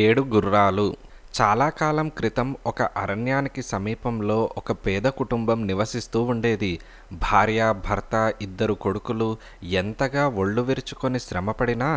ఏడు గుర్రాలు చాలా కాలం క్రితం ఒక అరణ్యానికి సమీపంలో ఒక పేద కుటుంబం నివసిస్తూ ఉండేది భార్య భర్త ఇద్దరు కొడుకులు ఎంతగా ఒళ్ళు విరుచుకొని శ్రమపడినా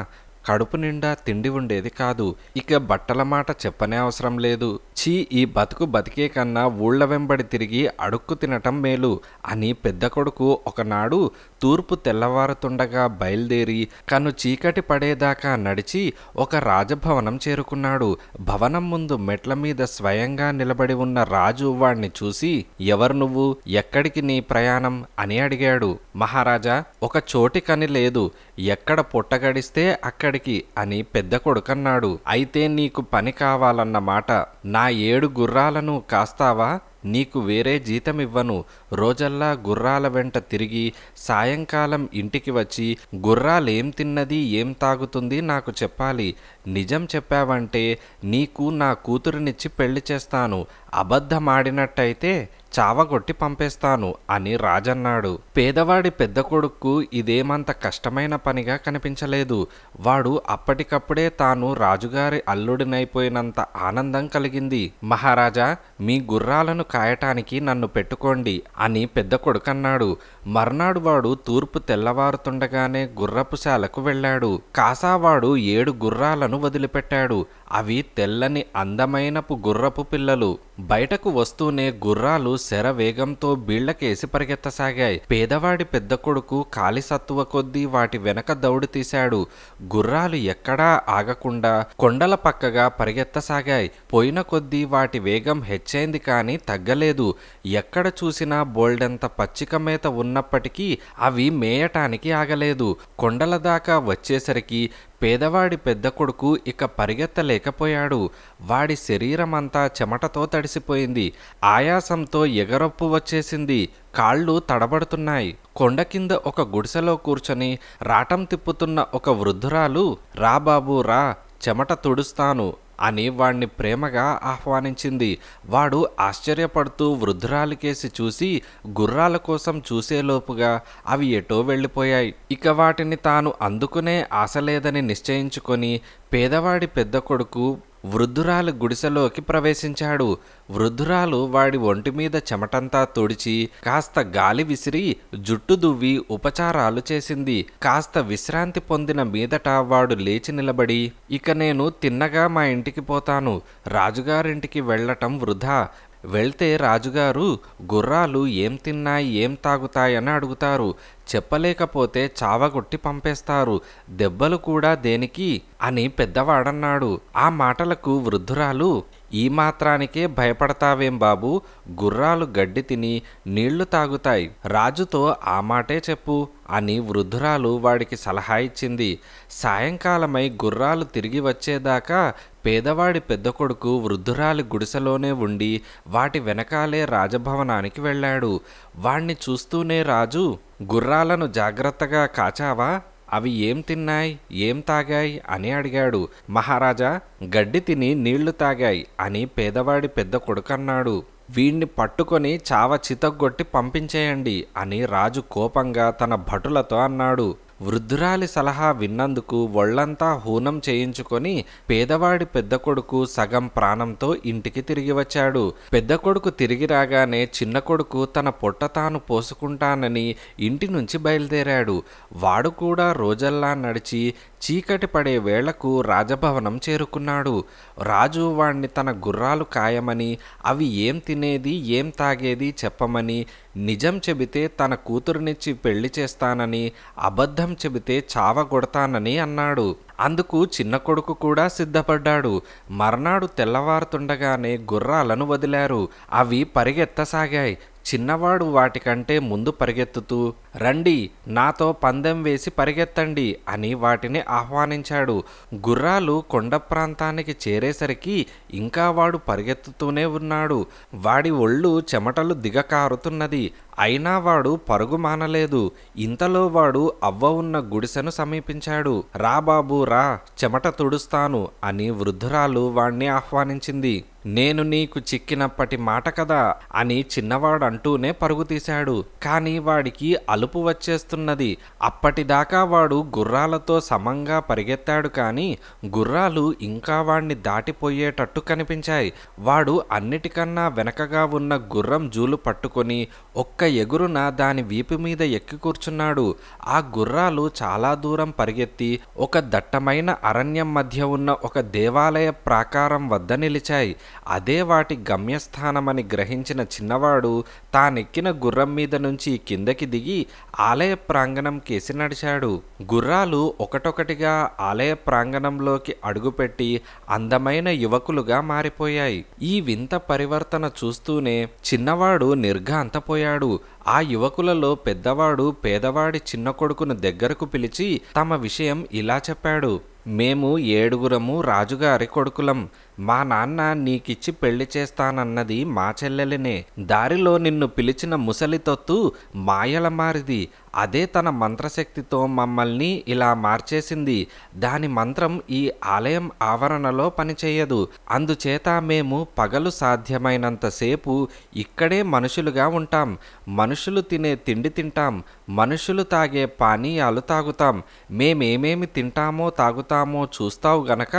కడుపు నిండా తిండి ఉండేది కాదు ఇక బట్టల మాట చెప్పనే అవసరం లేదు చీ ఈ బతుకు బతికే కన్నా ఊళ్ళ వెంబడి తిరిగి అడుక్కు తినటం మేలు అని పెద్ద కొడుకు ఒకనాడు తూర్పు తెల్లవారుతుండగా బయలుదేరి కను చీకటి పడేదాకా నడిచి ఒక రాజభవనం చేరుకున్నాడు భవనం ముందు మెట్ల మీద స్వయంగా నిలబడి ఉన్న రాజు వాణ్ణి చూసి ఎవరు నువ్వు ఎక్కడికి నీ ప్రయాణం అని అడిగాడు మహారాజా ఒక చోటికని లేదు ఎక్కడ పొట్టగడిస్తే అక్కడ అక్కడికి అని పెద్ద కొడుకన్నాడు అయితే నీకు పని కావాలన్నమాట నా ఏడు గుర్రాలను కాస్తావా నీకు వేరే జీతమివ్వను రోజల్లా గుర్రాల వెంట తిరిగి సాయంకాలం ఇంటికి వచ్చి గుర్రాలేం తిన్నది ఏం తాగుతుంది నాకు చెప్పాలి నిజం చెప్పావంటే నీకు నా కూతురునిచ్చి పెళ్లి చేస్తాను అబద్ధమాడినట్టయితే చావగొట్టి పంపేస్తాను అని రాజన్నాడు పేదవాడి పెద్ద కొడుక్కు ఇదేమంత కష్టమైన పనిగా కనిపించలేదు వాడు అప్పటికప్పుడే తాను రాజుగారి అల్లుడినైపోయినంత ఆనందం కలిగింది మహారాజా మీ గుర్రాలను కాయటానికి నన్ను పెట్టుకోండి అని పెద్ద కొడుకన్నాడు మర్నాడు వాడు తూర్పు తెల్లవారుతుండగానే గుర్రపుశాలకు వెళ్ళాడు కాసావాడు ఏడు గుర్రాలను వదిలిపెట్టాడు అవి తెల్లని అందమైనపు గుర్రపు పిల్లలు బయటకు వస్తూనే గుర్రాలు శర వేగంతో బీళ్లకేసి పరిగెత్తసాగాయి పేదవాడి పెద్ద కొడుకు కాలిసత్తువ కొద్దీ వాటి వెనక దౌడు తీశాడు గుర్రాలు ఎక్కడా ఆగకుండా కొండల పక్కగా పరిగెత్తసాగాయి పోయిన కొద్దీ వాటి వేగం హెచ్చైంది కానీ తగ్గలేదు ఎక్కడ చూసినా బోల్డెంత పచ్చిక మేత ఉన్నప్పటికీ అవి మేయటానికి ఆగలేదు కొండల దాకా వచ్చేసరికి పేదవాడి పెద్ద కొడుకు ఇక పరిగెత్తలేకపోయాడు వాడి శరీరమంతా చెమటతో తడిసిపోయింది ఆయాసంతో ఎగరొప్పు వచ్చేసింది కాళ్ళు తడబడుతున్నాయి కొండ కింద ఒక గుడిసెలో కూర్చొని రాటం తిప్పుతున్న ఒక వృద్ధురాలు రాబాబు రా చెమట తుడుస్తాను అని వాణ్ణి ప్రేమగా ఆహ్వానించింది వాడు ఆశ్చర్యపడుతూ వృద్ధురాలికేసి చూసి గుర్రాల కోసం చూసేలోపుగా అవి ఎటో వెళ్ళిపోయాయి ఇక వాటిని తాను అందుకునే ఆశ లేదని నిశ్చయించుకొని పేదవాడి పెద్ద కొడుకు వృద్ధురాలు గుడిసెలోకి ప్రవేశించాడు వృద్ధురాలు వాడి ఒంటి మీద చెమటంతా తుడిచి కాస్త గాలి విసిరి జుట్టు దువ్వి ఉపచారాలు చేసింది కాస్త విశ్రాంతి పొందిన మీదట వాడు లేచి నిలబడి ఇక నేను తిన్నగా మా ఇంటికి పోతాను రాజుగారింటికి వెళ్లటం వృధా వెళ్తే రాజుగారు గుర్రాలు ఏం తిన్నాయి ఏం తాగుతాయని అడుగుతారు చెప్పలేకపోతే చావగొట్టి పంపేస్తారు దెబ్బలు కూడా దేనికి అని పెద్దవాడన్నాడు ఆ మాటలకు వృద్ధురాలు ఈ మాత్రానికే భయపడతావేం బాబు గుర్రాలు గడ్డి తిని నీళ్లు తాగుతాయి రాజుతో ఆ మాటే చెప్పు అని వృద్ధురాలు వాడికి సలహా ఇచ్చింది సాయంకాలమై గుర్రాలు తిరిగి వచ్చేదాకా పేదవాడి పెద్ద కొడుకు వృద్ధురాలి గుడిసెలోనే ఉండి వాటి వెనకాలే రాజభవనానికి వెళ్ళాడు వాణ్ణి చూస్తూనే రాజు గుర్రాలను జాగ్రత్తగా కాచావా అవి ఏం తిన్నాయి ఏం తాగాయి అని అడిగాడు మహారాజా గడ్డి తిని నీళ్లు తాగాయి అని పేదవాడి పెద్ద కొడుకన్నాడు వీణ్ణి పట్టుకొని చావ చితగ్గొట్టి పంపించేయండి అని రాజు కోపంగా తన భటులతో అన్నాడు వృద్ధురాలి సలహా విన్నందుకు ఒళ్లంతా హూనం చేయించుకొని పేదవాడి పెద్ద కొడుకు సగం ప్రాణంతో ఇంటికి తిరిగి వచ్చాడు పెద్ద కొడుకు తిరిగి రాగానే చిన్న కొడుకు తన పొట్ట తాను పోసుకుంటానని ఇంటి నుంచి బయలుదేరాడు వాడు కూడా రోజల్లా నడిచి చీకటి పడే వేళకు రాజభవనం చేరుకున్నాడు రాజు వాణ్ణి తన గుర్రాలు ఖాయమని అవి ఏం తినేది ఏం తాగేది చెప్పమని నిజం చెబితే తన కూతురునిచ్చి పెళ్లి చేస్తానని అబద్ధం చెబితే చావగొడతానని అన్నాడు అందుకు చిన్న కొడుకు కూడా సిద్ధపడ్డాడు మర్నాడు తెల్లవారుతుండగానే గుర్రాలను వదిలారు అవి పరిగెత్తసాగాయి చిన్నవాడు వాటికంటే ముందు పరిగెత్తుతూ రండి నాతో పందెం వేసి పరిగెత్తండి అని వాటిని ఆహ్వానించాడు గుర్రాలు కొండ ప్రాంతానికి చేరేసరికి ఇంకా వాడు పరిగెత్తుతూనే ఉన్నాడు వాడి ఒళ్ళు చెమటలు దిగకారుతున్నది అయినా వాడు పరుగు మానలేదు ఇంతలో వాడు అవ్వ ఉన్న గుడిసెను సమీపించాడు రా రా చెమట తుడుస్తాను అని వృద్ధురాలు వాణ్ణి ఆహ్వానించింది నేను నీకు చిక్కినప్పటి మాట కదా అని చిన్నవాడు అంటూనే పరుగు తీశాడు కానీ వాడికి అలుపు వచ్చేస్తున్నది అప్పటిదాకా వాడు గుర్రాలతో సమంగా పరిగెత్తాడు కానీ గుర్రాలు ఇంకా వాణ్ణి దాటిపోయేటట్టు కనిపించాయి వాడు అన్నిటికన్నా వెనకగా ఉన్న గుర్రం జూలు పట్టుకొని ఒక్క ఎగురున దాని వీపు మీద ఎక్కి కూర్చున్నాడు ఆ గుర్రాలు చాలా దూరం పరిగెత్తి ఒక దట్టమైన అరణ్యం మధ్య ఉన్న ఒక దేవాలయ ప్రాకారం వద్ద నిలిచాయి అదే వాటి గమ్యస్థానమని గ్రహించిన చిన్నవాడు తానెక్కిన గుర్రం మీద నుంచి కిందకి దిగి ఆలయ ప్రాంగణం కేసి నడిచాడు గుర్రాలు ఒకటొకటిగా ఆలయ ప్రాంగణంలోకి అడుగుపెట్టి అందమైన యువకులుగా మారిపోయాయి ఈ వింత పరివర్తన చూస్తూనే చిన్నవాడు నిర్ఘాంతపోయాడు ఆ యువకులలో పెద్దవాడు పేదవాడి చిన్న కొడుకును దగ్గరకు పిలిచి తమ విషయం ఇలా చెప్పాడు మేము ఏడుగురము రాజుగారి కొడుకులం మా నాన్న నీకిచ్చి పెళ్లి చేస్తానన్నది మా చెల్లెలనే దారిలో నిన్ను పిలిచిన ముసలితొత్తు మాయల మారిది అదే తన మంత్రశక్తితో మమ్మల్ని ఇలా మార్చేసింది దాని మంత్రం ఈ ఆలయం ఆవరణలో పనిచేయదు అందుచేత మేము పగలు సాధ్యమైనంతసేపు ఇక్కడే మనుషులుగా ఉంటాం మనుషులు తినే తిండి తింటాం మనుషులు తాగే పానీయాలు తాగుతాం మేమేమేమి తింటామో తాగుతామో చూస్తావు గనక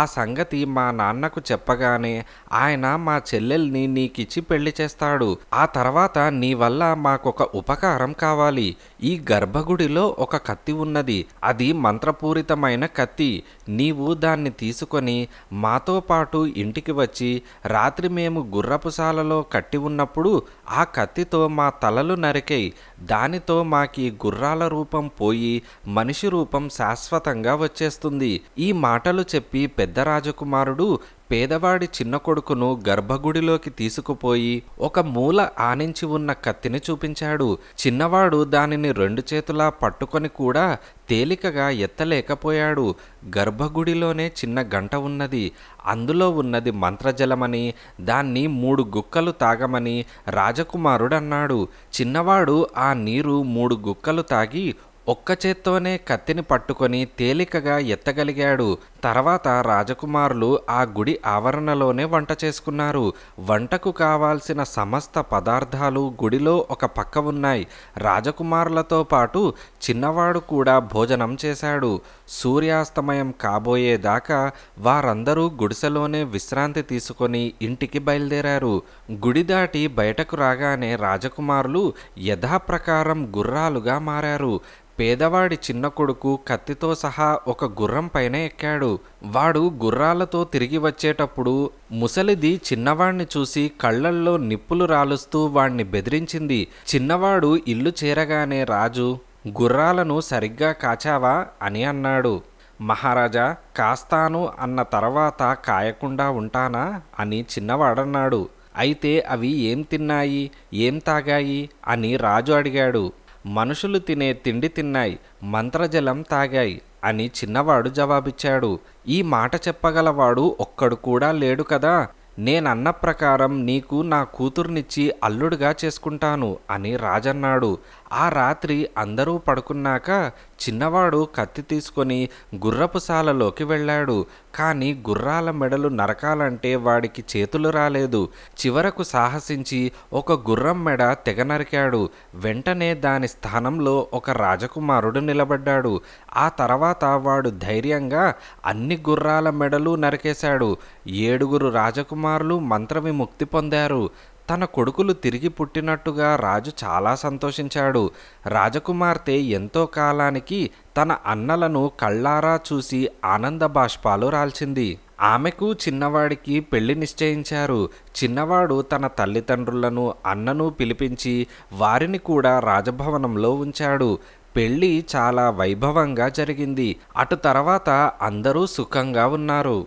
ఆ సంగతి మా నాన్న నాన్నకు చెప్పగానే ఆయన మా చెల్లెల్ని నీకిచ్చి పెళ్లి చేస్తాడు ఆ తర్వాత నీ వల్ల మాకొక ఉపకారం కావాలి ఈ గర్భగుడిలో ఒక కత్తి ఉన్నది అది మంత్రపూరితమైన కత్తి నీవు దాన్ని తీసుకొని మాతో పాటు ఇంటికి వచ్చి రాత్రి మేము గుర్రపుశాలలో కట్టి ఉన్నప్పుడు ఆ కత్తితో మా తలలు నరికై దానితో మాకి గుర్రాల రూపం పోయి మనిషి రూపం శాశ్వతంగా వచ్చేస్తుంది ఈ మాటలు చెప్పి పెద్ద రాజకుమారుడు పేదవాడి చిన్న కొడుకును గర్భగుడిలోకి తీసుకుపోయి ఒక మూల ఆనించి ఉన్న కత్తిని చూపించాడు చిన్నవాడు దానిని రెండు చేతులా పట్టుకొని కూడా తేలికగా ఎత్తలేకపోయాడు గర్భగుడిలోనే చిన్న గంట ఉన్నది అందులో ఉన్నది మంత్రజలమని దాన్ని మూడు గుక్కలు తాగమని రాజకుమారుడన్నాడు చిన్నవాడు ఆ నీరు మూడు గుక్కలు తాగి ఒక్క చేత్తోనే కత్తిని పట్టుకొని తేలికగా ఎత్తగలిగాడు తర్వాత రాజకుమారులు ఆ గుడి ఆవరణలోనే వంట చేసుకున్నారు వంటకు కావాల్సిన సమస్త పదార్థాలు గుడిలో ఒక పక్క ఉన్నాయి రాజకుమారులతో పాటు చిన్నవాడు కూడా భోజనం చేశాడు సూర్యాస్తమయం కాబోయేదాకా వారందరూ గుడిసెలోనే విశ్రాంతి తీసుకొని ఇంటికి బయలుదేరారు గుడి దాటి బయటకు రాగానే రాజకుమారులు యథాప్రకారం గుర్రాలుగా మారారు పేదవాడి చిన్న కొడుకు కత్తితో సహా ఒక గుర్రం పైన ఎక్కాడు వాడు గుర్రాలతో తిరిగి వచ్చేటప్పుడు ముసలిది చిన్నవాణ్ణి చూసి కళ్ళల్లో నిప్పులు రాలుస్తూ వాణ్ణి బెదిరించింది చిన్నవాడు ఇల్లు చేరగానే రాజు గుర్రాలను సరిగ్గా కాచావా అని అన్నాడు మహారాజా కాస్తాను అన్న తర్వాత కాయకుండా ఉంటానా అని చిన్నవాడన్నాడు అయితే అవి ఏం తిన్నాయి ఏం తాగాయి అని రాజు అడిగాడు మనుషులు తినే తిండి తిన్నాయి మంత్రజలం తాగాయి అని చిన్నవాడు జవాబిచ్చాడు ఈ మాట చెప్పగలవాడు ఒక్కడు కూడా లేడు కదా నేనన్న ప్రకారం నీకు నా కూతుర్నిచ్చి అల్లుడుగా చేసుకుంటాను అని రాజన్నాడు ఆ రాత్రి అందరూ పడుకున్నాక చిన్నవాడు కత్తి తీసుకొని గుర్రపు సాలలోకి వెళ్ళాడు కానీ గుర్రాల మెడలు నరకాలంటే వాడికి చేతులు రాలేదు చివరకు సాహసించి ఒక గుర్రం మెడ తెగ నరికాడు వెంటనే దాని స్థానంలో ఒక రాజకుమారుడు నిలబడ్డాడు ఆ తర్వాత వాడు ధైర్యంగా అన్ని గుర్రాల మెడలు నరికేశాడు ఏడుగురు రాజకుమారు కుమారులు మంత్ర విముక్తి పొందారు తన కొడుకులు తిరిగి పుట్టినట్టుగా రాజు చాలా సంతోషించాడు రాజకుమార్తె ఎంతో కాలానికి తన అన్నలను కళ్ళారా చూసి ఆనంద బాష్పాలు రాల్చింది ఆమెకు చిన్నవాడికి పెళ్లి నిశ్చయించారు చిన్నవాడు తన తల్లిదండ్రులను అన్నను పిలిపించి వారిని కూడా రాజభవనంలో ఉంచాడు పెళ్లి చాలా వైభవంగా జరిగింది అటు తర్వాత అందరూ సుఖంగా ఉన్నారు